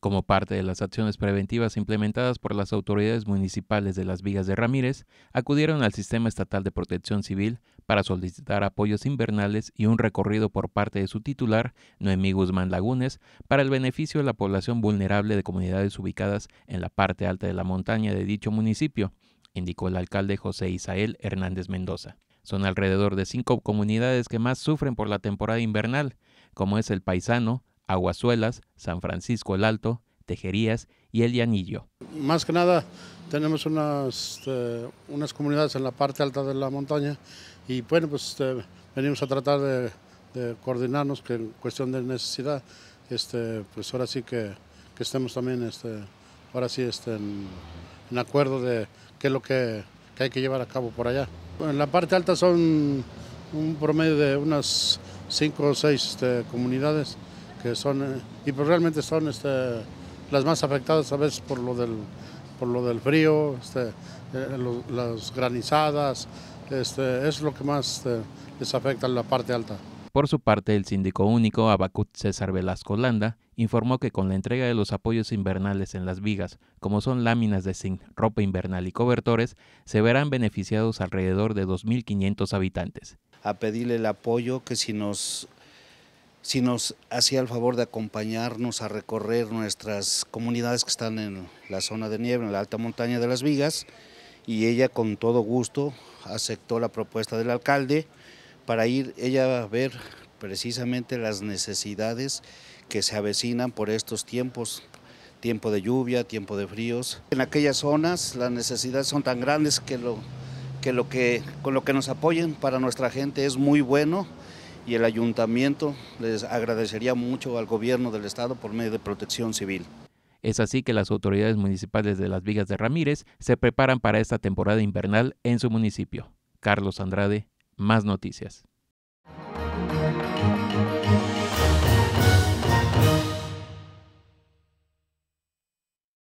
Como parte de las acciones preventivas implementadas por las autoridades municipales de Las Vigas de Ramírez, acudieron al Sistema Estatal de Protección Civil para solicitar apoyos invernales y un recorrido por parte de su titular, Noemí Guzmán Lagunes, para el beneficio de la población vulnerable de comunidades ubicadas en la parte alta de la montaña de dicho municipio, indicó el alcalde José Isael Hernández Mendoza. Son alrededor de cinco comunidades que más sufren por la temporada invernal, como es el Paisano, Aguazuelas, San Francisco el Alto, Tejerías y El Llanillo. Más que nada tenemos unas, este, unas comunidades en la parte alta de la montaña y bueno, pues este, venimos a tratar de, coordinarnos que en cuestión de necesidad, este, pues ahora sí que, que estemos también, este, ahora sí este, en, acuerdo de qué es lo que, hay que llevar a cabo por allá. en la parte alta son un promedio de unas 5 o 6 este, comunidades que son, eh, y pues realmente son este, las más afectadas a veces por lo del, por lo del frío, este, eh, las granizadas, este, es lo que más este, les afecta en la parte alta. Por su parte, el síndico único Abacut César Velasco Landa informó que con la entrega de los apoyos invernales en las vigas, como son láminas de zinc, ropa invernal y cobertores, se verán beneficiados alrededor de 2.500 habitantes. A pedirle el apoyo que si nos si nos hacía el favor de acompañarnos a recorrer nuestras comunidades que están en la zona de nieve, en la alta montaña de Las Vigas, y ella con todo gusto aceptó la propuesta del alcalde para ir ella a ver precisamente las necesidades que se avecinan por estos tiempos, tiempo de lluvia, tiempo de fríos. En aquellas zonas las necesidades son tan grandes que, lo, que, lo que con lo que nos apoyen para nuestra gente es muy bueno y el ayuntamiento les agradecería mucho al gobierno del estado por medio de protección civil. Es así que las autoridades municipales de Las Vigas de Ramírez se preparan para esta temporada invernal en su municipio. Carlos Andrade, más noticias.